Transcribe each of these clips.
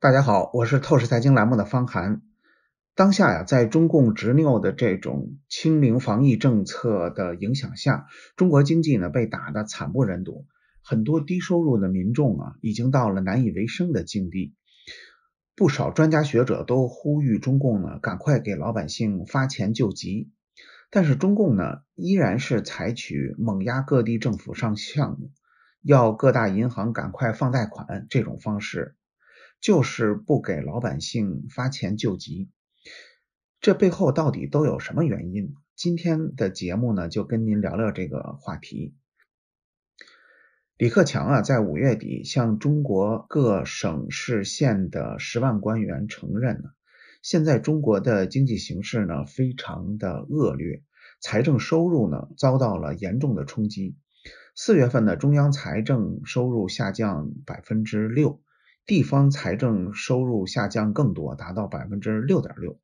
大家好，我是透视财经栏目的方寒。当下呀，在中共执拗的这种“清零”防疫政策的影响下，中国经济呢被打得惨不忍睹，很多低收入的民众啊，已经到了难以为生的境地。不少专家学者都呼吁中共呢，赶快给老百姓发钱救急。但是中共呢，依然是采取猛压各地政府上项目，要各大银行赶快放贷款这种方式。就是不给老百姓发钱救急，这背后到底都有什么原因？今天的节目呢，就跟您聊聊这个话题。李克强啊，在五月底向中国各省市县的十万官员承认呢，现在中国的经济形势呢非常的恶劣，财政收入呢遭到了严重的冲击。四月份的中央财政收入下降百分之六。地方财政收入下降更多，达到百分之六点六。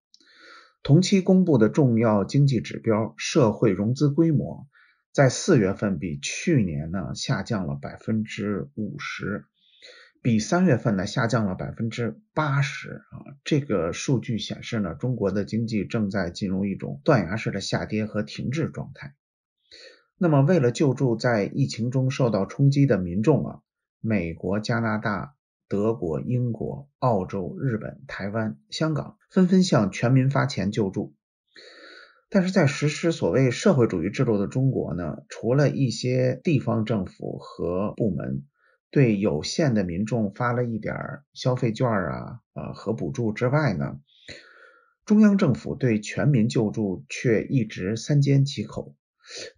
同期公布的重要经济指标，社会融资规模，在四月份比去年呢下降了百分之五十，比三月份呢下降了百分之八十啊。这个数据显示呢，中国的经济正在进入一种断崖式的下跌和停滞状态。那么，为了救助在疫情中受到冲击的民众啊，美国、加拿大。德国、英国、澳洲、日本、台湾、香港纷纷向全民发钱救助，但是在实施所谓社会主义制度的中国呢？除了一些地方政府和部门对有限的民众发了一点消费券啊、啊和补助之外呢，中央政府对全民救助却一直三缄其口，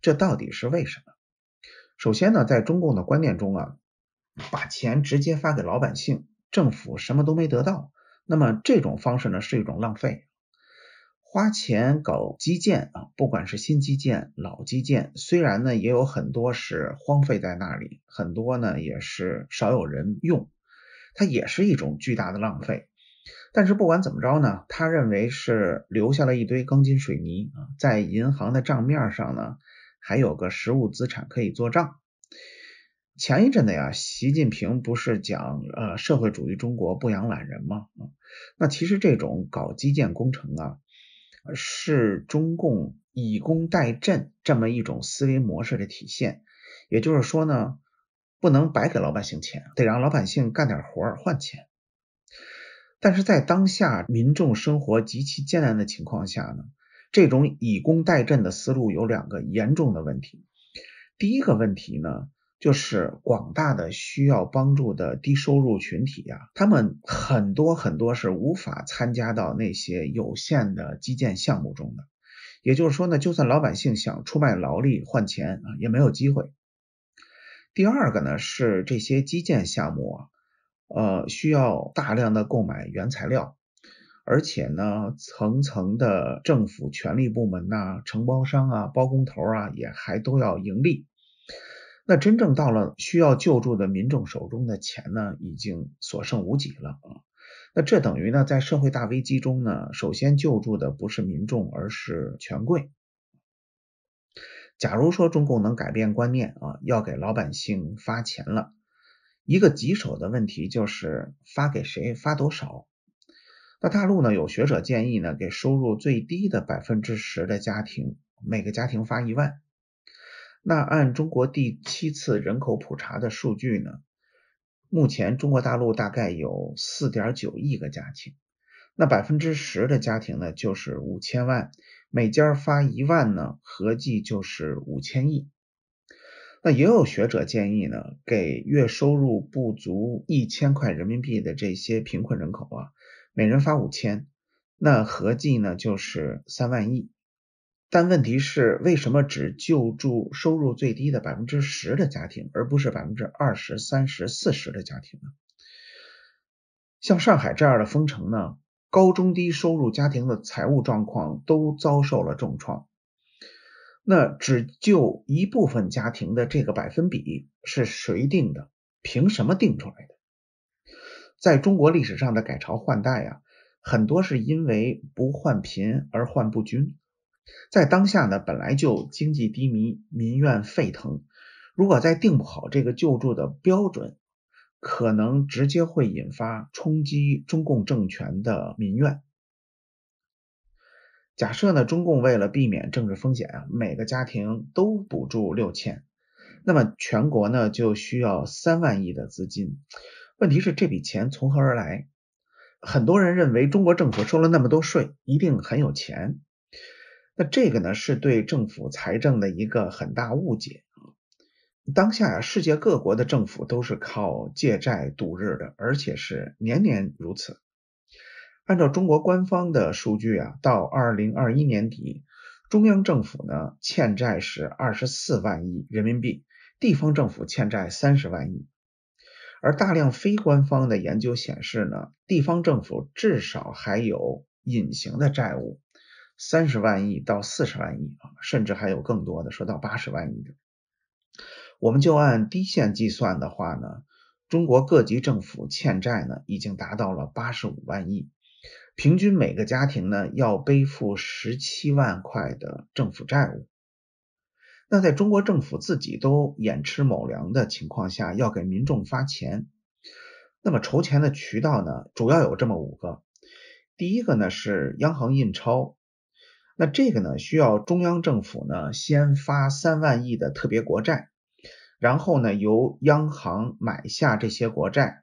这到底是为什么？首先呢，在中共的观念中啊。把钱直接发给老百姓，政府什么都没得到，那么这种方式呢是一种浪费。花钱搞基建啊，不管是新基建、老基建，虽然呢也有很多是荒废在那里，很多呢也是少有人用，它也是一种巨大的浪费。但是不管怎么着呢，他认为是留下了一堆钢筋水泥啊，在银行的账面上呢还有个实物资产可以做账。前一阵子呀，习近平不是讲呃社会主义中国不养懒人吗？啊，那其实这种搞基建工程啊，是中共以工代赈这么一种思维模式的体现。也就是说呢，不能白给老百姓钱，得让老百姓干点活儿换钱。但是在当下民众生活极其艰难的情况下呢，这种以工代赈的思路有两个严重的问题。第一个问题呢。就是广大的需要帮助的低收入群体呀，他们很多很多是无法参加到那些有限的基建项目中的。也就是说呢，就算老百姓想出卖劳力换钱啊，也没有机会。第二个呢，是这些基建项目啊，呃，需要大量的购买原材料，而且呢，层层的政府权力部门呐、承包商啊、包工头啊，也还都要盈利。那真正到了需要救助的民众手中的钱呢，已经所剩无几了啊！那这等于呢，在社会大危机中呢，首先救助的不是民众，而是权贵。假如说中共能改变观念啊，要给老百姓发钱了，一个棘手的问题就是发给谁，发多少？那大陆呢，有学者建议呢，给收入最低的百分之十的家庭，每个家庭发一万。那按中国第七次人口普查的数据呢，目前中国大陆大概有四点九亿个家庭，那百分之十的家庭呢，就是五千万，每家发一万呢，合计就是五千亿。那也有学者建议呢，给月收入不足一千块人民币的这些贫困人口啊，每人发五千，那合计呢就是三万亿。但问题是，为什么只救助收入最低的百分之十的家庭，而不是百分之二十三十四十的家庭呢？像上海这样的封城呢，高中低收入家庭的财务状况都遭受了重创。那只救一部分家庭的这个百分比是谁定的？凭什么定出来的？在中国历史上的改朝换代啊，很多是因为不患贫而患不均。在当下呢，本来就经济低迷，民怨沸腾。如果再定不好这个救助的标准，可能直接会引发冲击中共政权的民怨。假设呢，中共为了避免政治风险啊，每个家庭都补助六千，那么全国呢就需要三万亿的资金。问题是这笔钱从何而来？很多人认为中国政府收了那么多税，一定很有钱。那这个呢，是对政府财政的一个很大误解啊。当下呀，世界各国的政府都是靠借债度日的，而且是年年如此。按照中国官方的数据啊，到二零二一年底，中央政府呢欠债是二十四万亿人民币，地方政府欠债三十万亿，而大量非官方的研究显示呢，地方政府至少还有隐形的债务。三十万亿到四十万亿啊，甚至还有更多的说到八十万亿的，我们就按低线计算的话呢，中国各级政府欠债呢已经达到了八十五万亿，平均每个家庭呢要背负十七万块的政府债务。那在中国政府自己都眼吃某粮的情况下，要给民众发钱，那么筹钱的渠道呢主要有这么五个，第一个呢是央行印钞。那这个呢，需要中央政府呢先发三万亿的特别国债，然后呢由央行买下这些国债，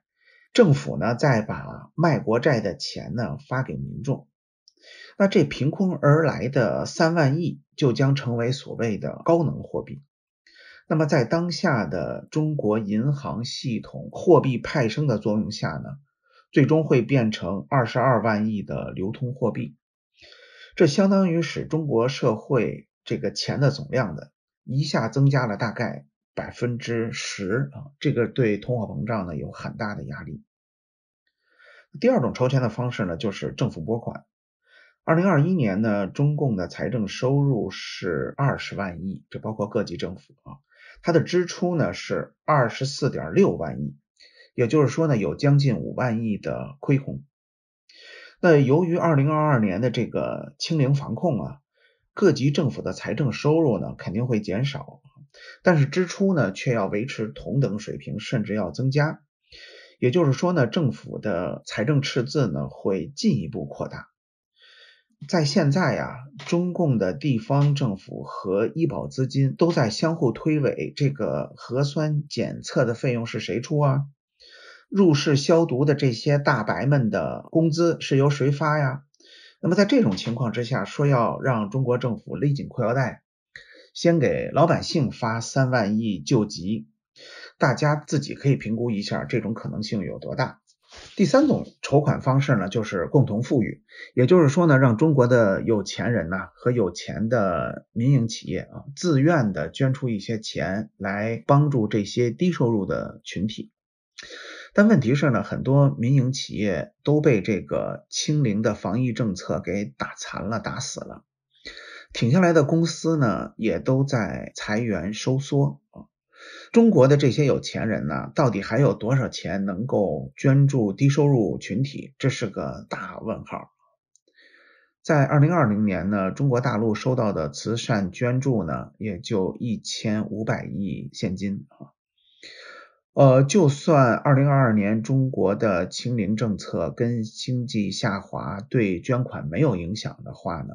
政府呢再把卖国债的钱呢发给民众。那这凭空而来的三万亿就将成为所谓的高能货币。那么在当下的中国银行系统货币派生的作用下呢，最终会变成二十二万亿的流通货币。这相当于使中国社会这个钱的总量的一下增加了大概百分之十啊，这个对通货膨胀呢有很大的压力。第二种筹钱的方式呢，就是政府拨款。二零二一年呢，中共的财政收入是二十万亿，这包括各级政府啊，它的支出呢是二十四点六万亿，也就是说呢，有将近五万亿的亏空。那由于二零二二年的这个清零防控啊，各级政府的财政收入呢肯定会减少，但是支出呢却要维持同等水平，甚至要增加。也就是说呢，政府的财政赤字呢会进一步扩大。在现在呀，中共的地方政府和医保资金都在相互推诿，这个核酸检测的费用是谁出啊？入室消毒的这些大白们的工资是由谁发呀？那么在这种情况之下，说要让中国政府勒紧裤腰带，先给老百姓发三万亿救急，大家自己可以评估一下这种可能性有多大。第三种筹款方式呢，就是共同富裕，也就是说呢，让中国的有钱人呐和有钱的民营企业啊，自愿的捐出一些钱来帮助这些低收入的群体。但问题是呢，很多民营企业都被这个清零的防疫政策给打残了、打死了，挺下来的公司呢也都在裁员收缩啊。中国的这些有钱人呢，到底还有多少钱能够捐助低收入群体？这是个大问号。在二零二零年呢，中国大陆收到的慈善捐助呢，也就一千五百亿现金啊。呃，就算二零二二年中国的清零政策跟经济下滑对捐款没有影响的话呢，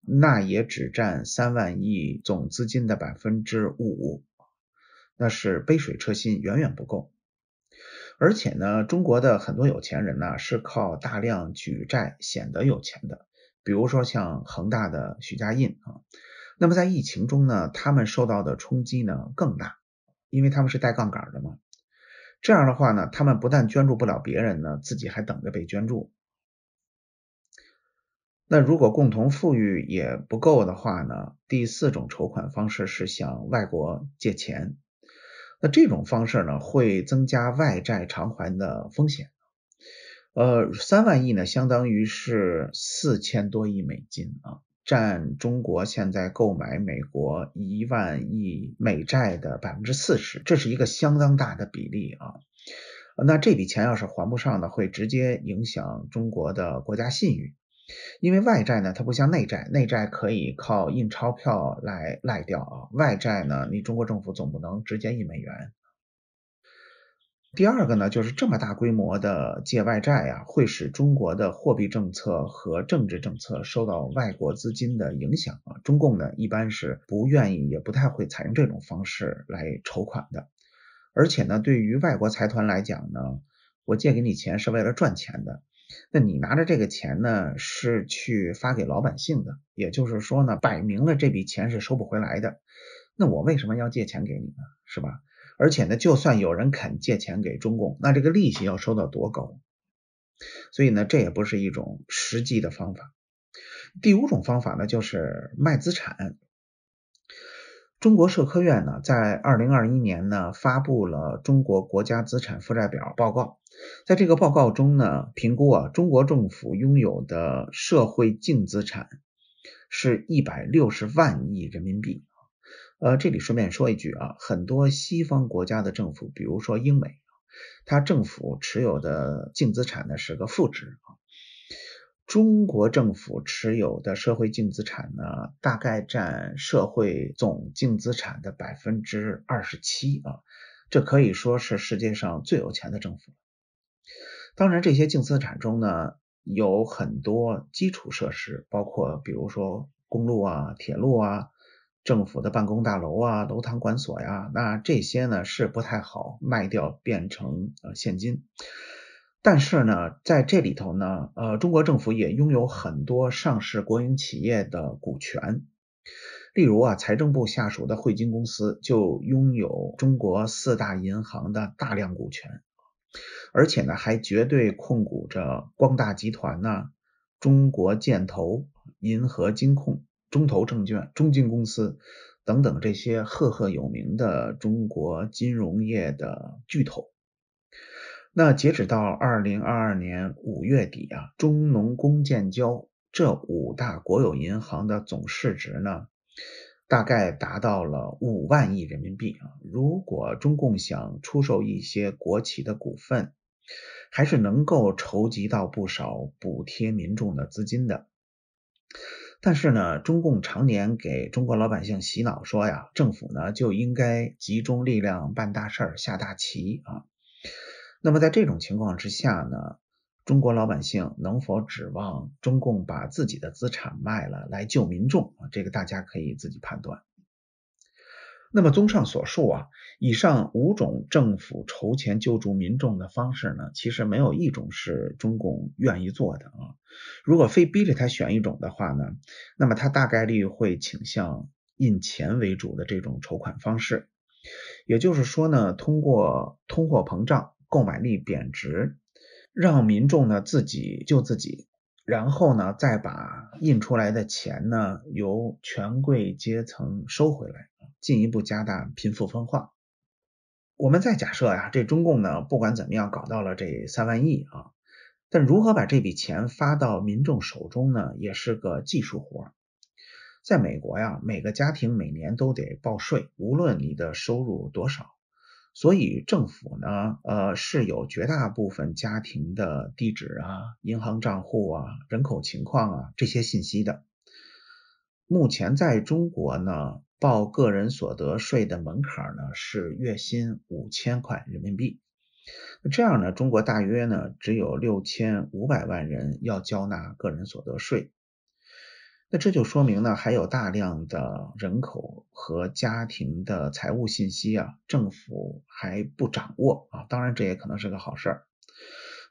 那也只占三万亿总资金的百分之五，那是杯水车薪，远远不够。而且呢，中国的很多有钱人呢是靠大量举债显得有钱的，比如说像恒大的许家印啊，那么在疫情中呢，他们受到的冲击呢更大，因为他们是带杠杆的嘛。这样的话呢，他们不但捐助不了别人呢，自己还等着被捐助。那如果共同富裕也不够的话呢，第四种筹款方式是向外国借钱。那这种方式呢，会增加外债偿还的风险。呃，三万亿呢，相当于是四千多亿美金啊。占中国现在购买美国一万亿美债的百分之四十，这是一个相当大的比例啊。那这笔钱要是还不上呢，会直接影响中国的国家信誉。因为外债呢，它不像内债，内债可以靠印钞票来赖掉啊。外债呢，你中国政府总不能直接印美元。第二个呢，就是这么大规模的借外债啊，会使中国的货币政策和政治政策受到外国资金的影响啊。中共呢，一般是不愿意，也不太会采用这种方式来筹款的。而且呢，对于外国财团来讲呢，我借给你钱是为了赚钱的，那你拿着这个钱呢，是去发给老百姓的，也就是说呢，摆明了这笔钱是收不回来的。那我为什么要借钱给你呢？是吧？而且呢，就算有人肯借钱给中共，那这个利息要收到多高？所以呢，这也不是一种实际的方法。第五种方法呢，就是卖资产。中国社科院呢，在二零二一年呢，发布了《中国国家资产负债表报告》。在这个报告中呢，评估啊，中国政府拥有的社会净资产是一百六十万亿人民币。呃，这里顺便说一句啊，很多西方国家的政府，比如说英美，它政府持有的净资产呢是个负值啊。中国政府持有的社会净资产呢，大概占社会总净资产的百分之二十七啊，这可以说是世界上最有钱的政府。当然，这些净资产中呢，有很多基础设施，包括比如说公路啊、铁路啊。政府的办公大楼啊、楼堂馆所呀，那这些呢是不太好卖掉变成呃现金。但是呢，在这里头呢，呃，中国政府也拥有很多上市国营企业的股权。例如啊，财政部下属的汇金公司就拥有中国四大银行的大量股权，而且呢，还绝对控股着光大集团呢、中国建投、银河金控。中投证券、中金公司等等这些赫赫有名的中国金融业的巨头。那截止到二零二二年五月底啊，中农工建交这五大国有银行的总市值呢，大概达到了五万亿人民币啊。如果中共想出售一些国企的股份，还是能够筹集到不少补贴民众的资金的。但是呢，中共常年给中国老百姓洗脑说呀，政府呢就应该集中力量办大事儿，下大棋啊。那么在这种情况之下呢，中国老百姓能否指望中共把自己的资产卖了来救民众？这个大家可以自己判断。那么综上所述啊，以上五种政府筹钱救助民众的方式呢，其实没有一种是中共愿意做的啊。如果非逼着他选一种的话呢，那么他大概率会倾向印钱为主的这种筹款方式。也就是说呢，通过通货膨胀、购买力贬值，让民众呢自己救自己，然后呢再把印出来的钱呢由权贵阶层收回来。进一步加大贫富分化。我们再假设呀，这中共呢，不管怎么样搞到了这三万亿啊，但如何把这笔钱发到民众手中呢，也是个技术活。在美国呀，每个家庭每年都得报税，无论你的收入多少，所以政府呢，呃，是有绝大部分家庭的地址啊、银行账户啊、人口情况啊这些信息的。目前在中国呢？报个人所得税的门槛呢是月薪五千块人民币，那这样呢，中国大约呢只有六千五百万人要交纳个人所得税，那这就说明呢，还有大量的人口和家庭的财务信息啊，政府还不掌握啊，当然这也可能是个好事儿。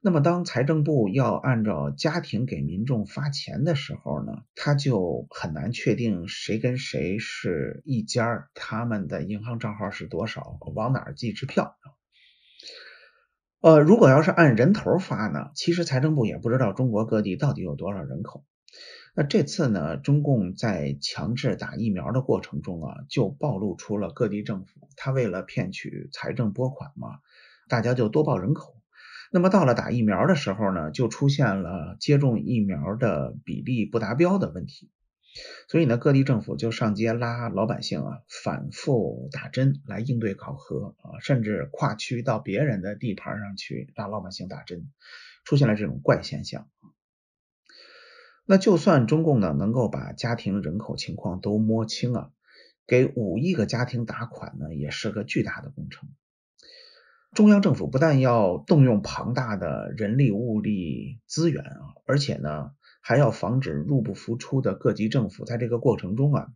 那么，当财政部要按照家庭给民众发钱的时候呢，他就很难确定谁跟谁是一家儿，他们的银行账号是多少，往哪儿寄支票。呃，如果要是按人头发呢，其实财政部也不知道中国各地到底有多少人口。那这次呢，中共在强制打疫苗的过程中啊，就暴露出了各地政府，他为了骗取财政拨款嘛，大家就多报人口。那么到了打疫苗的时候呢，就出现了接种疫苗的比例不达标的问题，所以呢，各地政府就上街拉老百姓啊，反复打针来应对考核啊，甚至跨区到别人的地盘上去拉老百姓打针，出现了这种怪现象。那就算中共呢能够把家庭人口情况都摸清啊，给五亿个家庭打款呢，也是个巨大的工程。中央政府不但要动用庞大的人力物力资源啊，而且呢，还要防止入不敷出的各级政府在这个过程中啊，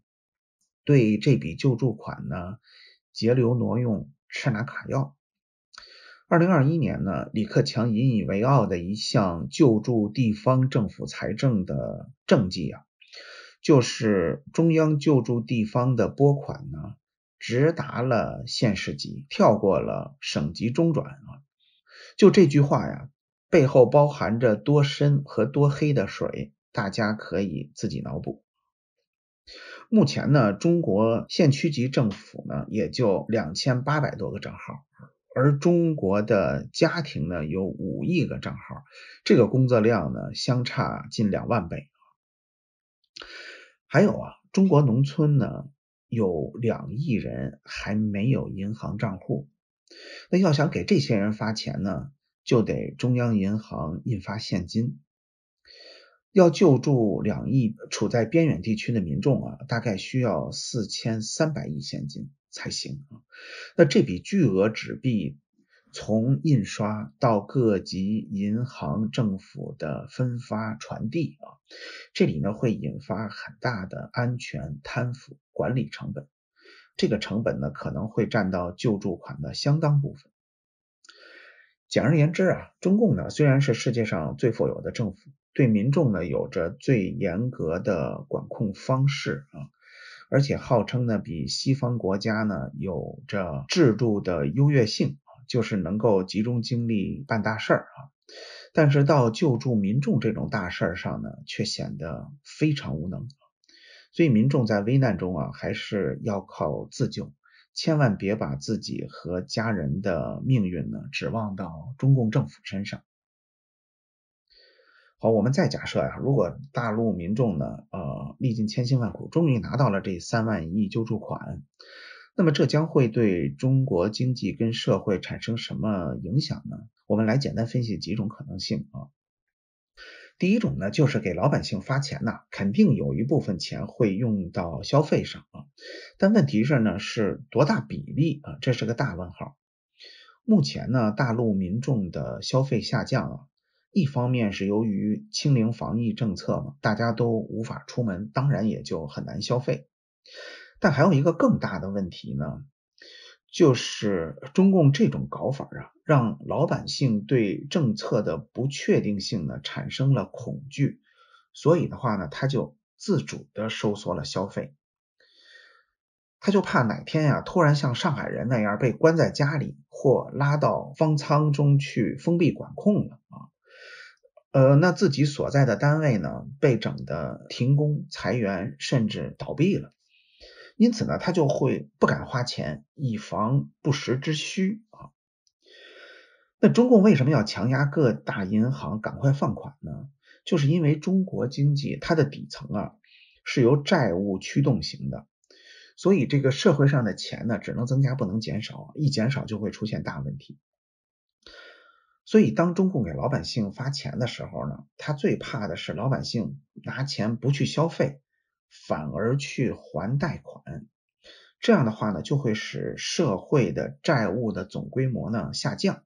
对这笔救助款呢截留挪用、吃拿卡要。二零二一年呢，李克强引以为傲的一项救助地方政府财政的政绩啊，就是中央救助地方的拨款呢。直达了县市级，跳过了省级中转啊！就这句话呀，背后包含着多深和多黑的水，大家可以自己脑补。目前呢，中国县区级政府呢，也就两千八百多个账号，而中国的家庭呢，有五亿个账号，这个工作量呢，相差近两万倍。还有啊，中国农村呢？有两亿人还没有银行账户，那要想给这些人发钱呢，就得中央银行印发现金。要救助两亿处在边远地区的民众啊，大概需要四千三百亿现金才行啊。那这笔巨额纸币从印刷到各级银行、政府的分发传递啊，这里呢会引发很大的安全、贪腐。管理成本，这个成本呢可能会占到救助款的相当部分。简而言之啊，中共呢虽然是世界上最富有的政府，对民众呢有着最严格的管控方式啊，而且号称呢比西方国家呢有着制度的优越性，就是能够集中精力办大事儿啊，但是到救助民众这种大事儿上呢，却显得非常无能。所以民众在危难中啊，还是要靠自救，千万别把自己和家人的命运呢指望到中共政府身上。好，我们再假设呀，如果大陆民众呢，呃，历尽千辛万苦，终于拿到了这三万亿救助款，那么这将会对中国经济跟社会产生什么影响呢？我们来简单分析几种可能性啊。第一种呢，就是给老百姓发钱呐，肯定有一部分钱会用到消费上啊，但问题是呢，是多大比例啊？这是个大问号。目前呢，大陆民众的消费下降啊，一方面是由于清零防疫政策嘛，大家都无法出门，当然也就很难消费。但还有一个更大的问题呢。就是中共这种搞法啊，让老百姓对政策的不确定性呢产生了恐惧，所以的话呢，他就自主的收缩了消费，他就怕哪天呀突然像上海人那样被关在家里或拉到方舱中去封闭管控了啊，呃，那自己所在的单位呢被整的停工裁员甚至倒闭了。因此呢，他就会不敢花钱，以防不时之需啊。那中共为什么要强压各大银行赶快放款呢？就是因为中国经济它的底层啊是由债务驱动型的，所以这个社会上的钱呢只能增加不能减少，一减少就会出现大问题。所以当中共给老百姓发钱的时候呢，他最怕的是老百姓拿钱不去消费。反而去还贷款，这样的话呢，就会使社会的债务的总规模呢下降。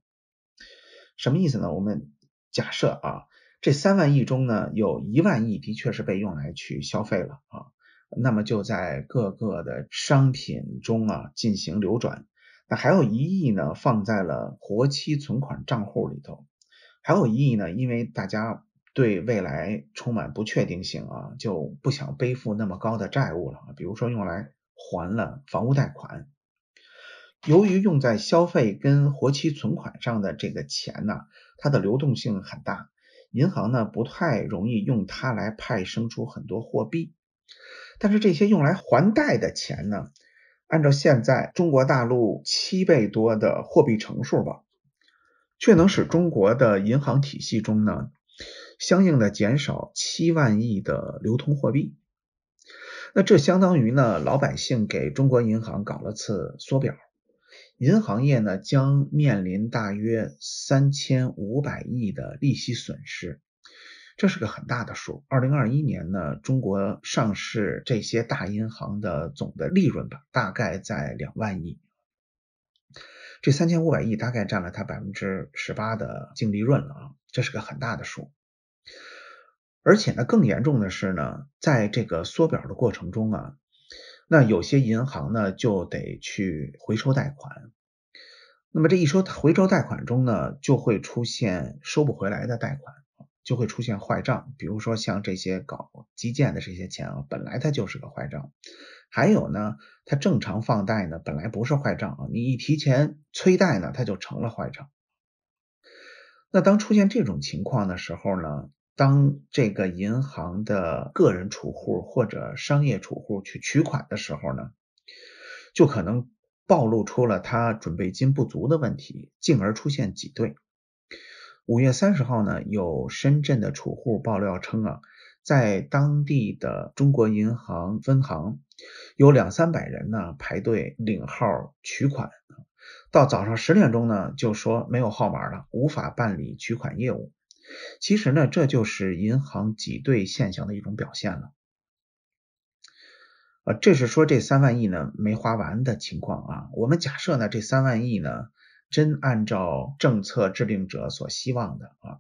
什么意思呢？我们假设啊，这三万亿中呢，有一万亿的确是被用来去消费了啊，那么就在各个的商品中啊进行流转。那还有一亿呢，放在了活期存款账户里头，还有一亿呢，因为大家。对未来充满不确定性啊，就不想背负那么高的债务了。比如说，用来还了房屋贷款。由于用在消费跟活期存款上的这个钱呢，它的流动性很大，银行呢不太容易用它来派生出很多货币。但是这些用来还贷的钱呢，按照现在中国大陆七倍多的货币乘数吧，却能使中国的银行体系中呢。相应的减少七万亿的流通货币，那这相当于呢老百姓给中国银行搞了次缩表，银行业呢将面临大约三千五百亿的利息损失，这是个很大的数。二零二一年呢，中国上市这些大银行的总的利润吧，大概在两万亿，这三千五百亿大概占了它百分之十八的净利润了啊，这是个很大的数。而且呢，更严重的是呢，在这个缩表的过程中啊，那有些银行呢就得去回收贷款，那么这一收回收贷款中呢，就会出现收不回来的贷款，就会出现坏账。比如说像这些搞基建的这些钱啊，本来它就是个坏账。还有呢，它正常放贷呢，本来不是坏账啊，你一提前催贷呢，它就成了坏账。那当出现这种情况的时候呢？当这个银行的个人储户或者商业储户去取款的时候呢，就可能暴露出了他准备金不足的问题，进而出现挤兑。五月三十号呢，有深圳的储户爆料称啊，在当地的中国银行分行有两三百人呢排队领号取款，到早上十点钟呢就说没有号码了，无法办理取款业务。其实呢，这就是银行挤兑现象的一种表现了。啊，这是说这三万亿呢没花完的情况啊。我们假设呢，这三万亿呢，真按照政策制定者所希望的啊，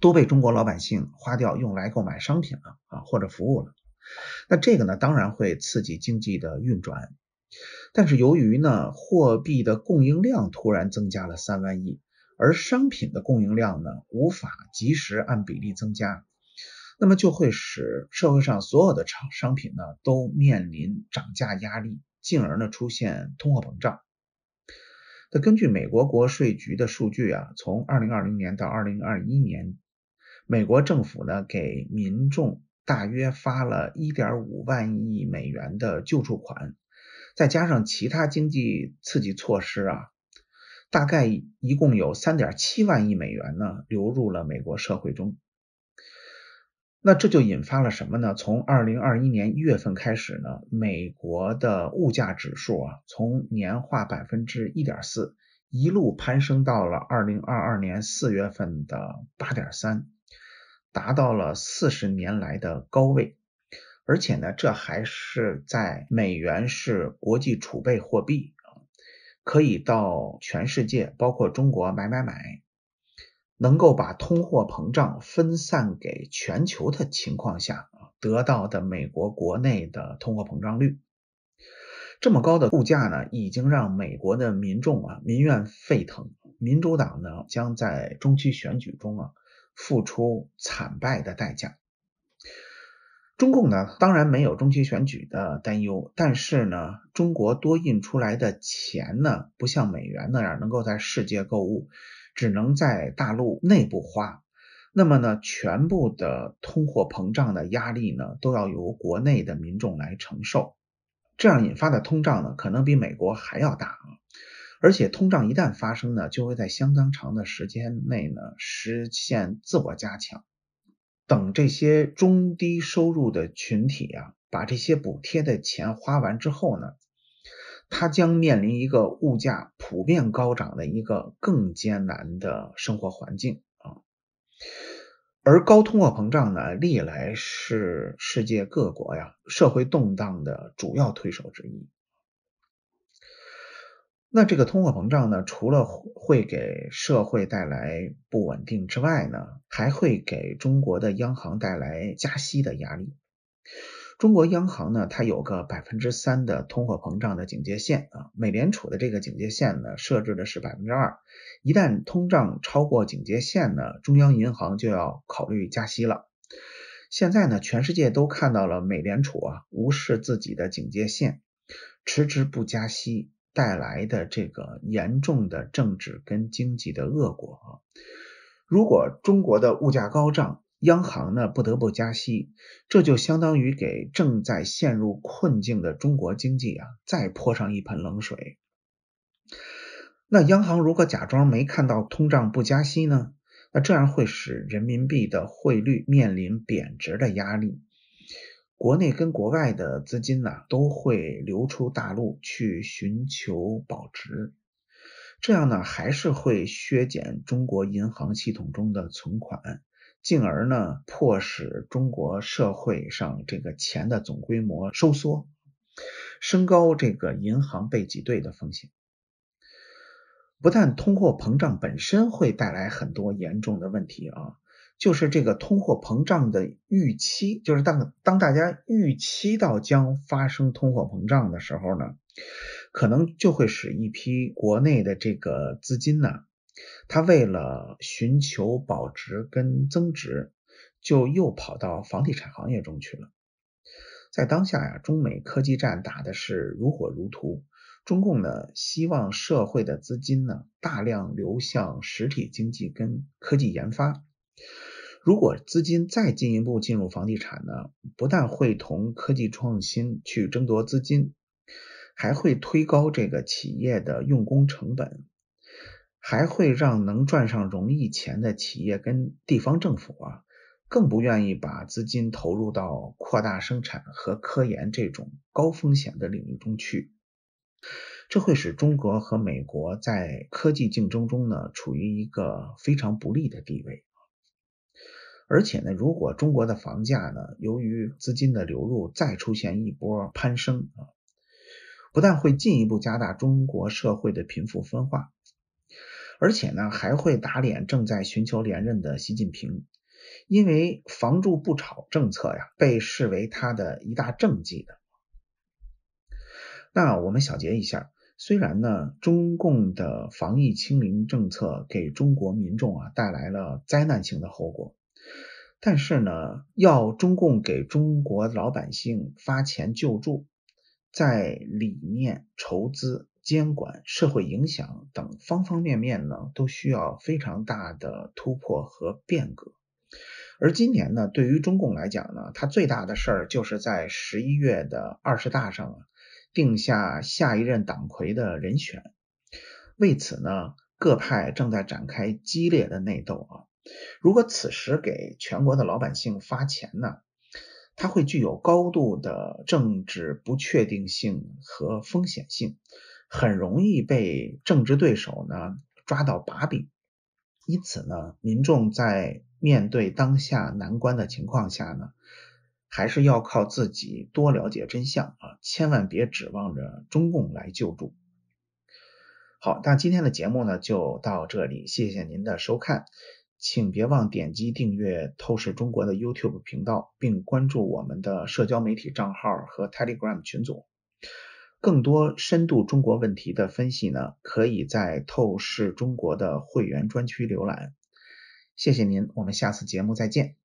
都被中国老百姓花掉，用来购买商品了啊或者服务了。那这个呢，当然会刺激经济的运转。但是由于呢，货币的供应量突然增加了三万亿。而商品的供应量呢，无法及时按比例增加，那么就会使社会上所有的商商品呢，都面临涨价压力，进而呢出现通货膨胀。那根据美国国税局的数据啊，从二零二零年到二零二一年，美国政府呢给民众大约发了一点五万亿美元的救助款，再加上其他经济刺激措施啊。大概一共有三点七万亿美元呢流入了美国社会中，那这就引发了什么呢？从二零二一年一月份开始呢，美国的物价指数啊从年化百分之一点四一路攀升到了二零二二年四月份的八点三，达到了四十年来的高位，而且呢这还是在美元是国际储备货币。可以到全世界，包括中国买买买，能够把通货膨胀分散给全球的情况下得到的美国国内的通货膨胀率这么高的物价呢，已经让美国的民众啊民怨沸腾，民主党呢将在中期选举中啊付出惨败的代价。中共呢，当然没有中期选举的担忧，但是呢，中国多印出来的钱呢，不像美元那样能够在世界购物，只能在大陆内部花。那么呢，全部的通货膨胀的压力呢，都要由国内的民众来承受。这样引发的通胀呢，可能比美国还要大。啊！而且，通胀一旦发生呢，就会在相当长的时间内呢，实现自我加强。等这些中低收入的群体呀，把这些补贴的钱花完之后呢，他将面临一个物价普遍高涨的一个更艰难的生活环境啊。而高通货膨胀呢，历来是世界各国呀社会动荡的主要推手之一。那这个通货膨胀呢，除了会给社会带来不稳定之外呢，还会给中国的央行带来加息的压力。中国央行呢，它有个百分之三的通货膨胀的警戒线啊。美联储的这个警戒线呢，设置的是百分之二。一旦通胀超过警戒线呢，中央银行就要考虑加息了。现在呢，全世界都看到了美联储啊，无视自己的警戒线，迟迟不加息。带来的这个严重的政治跟经济的恶果。如果中国的物价高涨，央行呢不得不加息，这就相当于给正在陷入困境的中国经济啊再泼上一盆冷水。那央行如果假装没看到通胀不加息呢？那这样会使人民币的汇率面临贬值的压力。国内跟国外的资金呢，都会流出大陆去寻求保值，这样呢，还是会削减中国银行系统中的存款，进而呢，迫使中国社会上这个钱的总规模收缩，升高这个银行被挤兑的风险。不但通货膨胀本身会带来很多严重的问题啊。就是这个通货膨胀的预期，就是当当大家预期到将发生通货膨胀的时候呢，可能就会使一批国内的这个资金呢，它为了寻求保值跟增值，就又跑到房地产行业中去了。在当下呀，中美科技战打的是如火如荼，中共呢希望社会的资金呢大量流向实体经济跟科技研发。如果资金再进一步进入房地产呢，不但会同科技创新去争夺资金，还会推高这个企业的用工成本，还会让能赚上容易钱的企业跟地方政府啊，更不愿意把资金投入到扩大生产和科研这种高风险的领域中去。这会使中国和美国在科技竞争中呢，处于一个非常不利的地位。而且呢，如果中国的房价呢，由于资金的流入再出现一波攀升啊，不但会进一步加大中国社会的贫富分化，而且呢，还会打脸正在寻求连任的习近平，因为“房住不炒”政策呀，被视为他的一大政绩的。那我们小结一下，虽然呢，中共的防疫清零政策给中国民众啊带来了灾难性的后果。但是呢，要中共给中国老百姓发钱救助，在理念、筹资、监管、社会影响等方方面面呢，都需要非常大的突破和变革。而今年呢，对于中共来讲呢，它最大的事儿就是在十一月的二十大上啊，定下下一任党魁的人选。为此呢，各派正在展开激烈的内斗啊。如果此时给全国的老百姓发钱呢，它会具有高度的政治不确定性和风险性，很容易被政治对手呢抓到把柄。因此呢，民众在面对当下难关的情况下呢，还是要靠自己多了解真相啊，千万别指望着中共来救助。好，那今天的节目呢就到这里，谢谢您的收看。请别忘点击订阅《透视中国》的 YouTube 频道，并关注我们的社交媒体账号和 Telegram 群组。更多深度中国问题的分析呢，可以在《透视中国》的会员专区浏览。谢谢您，我们下次节目再见。